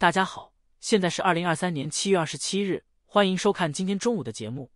大家好，现在是二零二三年七月二十七日，欢迎收看今天中午的节目。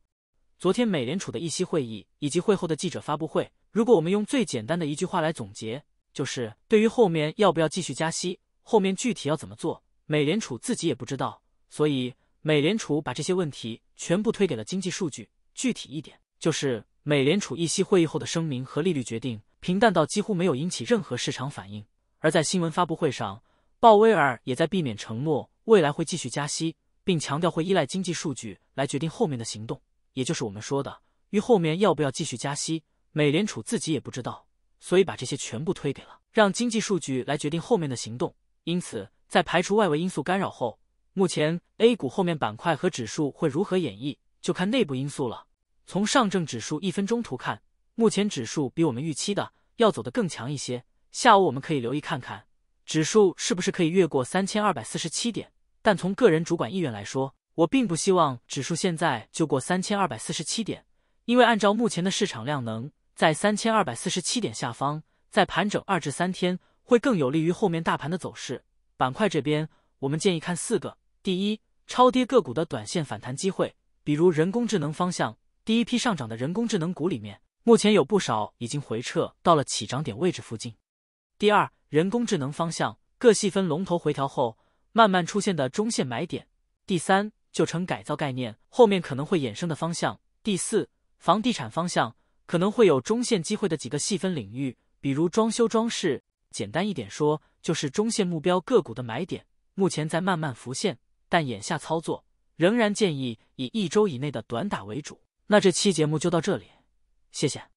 昨天美联储的议息会议以及会后的记者发布会，如果我们用最简单的一句话来总结，就是对于后面要不要继续加息，后面具体要怎么做，美联储自己也不知道。所以，美联储把这些问题全部推给了经济数据。具体一点，就是美联储议息会议后的声明和利率决定平淡到几乎没有引起任何市场反应，而在新闻发布会上。鲍威尔也在避免承诺未来会继续加息，并强调会依赖经济数据来决定后面的行动，也就是我们说的，于后面要不要继续加息，美联储自己也不知道，所以把这些全部推给了让经济数据来决定后面的行动。因此，在排除外围因素干扰后，目前 A 股后面板块和指数会如何演绎，就看内部因素了。从上证指数一分钟图看，目前指数比我们预期的要走得更强一些，下午我们可以留意看看。指数是不是可以越过三千二百四十七点？但从个人主观意愿来说，我并不希望指数现在就过三千二百四十七点，因为按照目前的市场量能在三千二百四十七点下方再盘整二至三天，会更有利于后面大盘的走势。板块这边，我们建议看四个：第一，超跌个股的短线反弹机会，比如人工智能方向第一批上涨的人工智能股里面，目前有不少已经回撤到了起涨点位置附近；第二。人工智能方向各细分龙头回调后，慢慢出现的中线买点。第三，旧城改造概念后面可能会衍生的方向。第四，房地产方向可能会有中线机会的几个细分领域，比如装修装饰。简单一点说，就是中线目标个股的买点，目前在慢慢浮现。但眼下操作仍然建议以一周以内的短打为主。那这期节目就到这里，谢谢。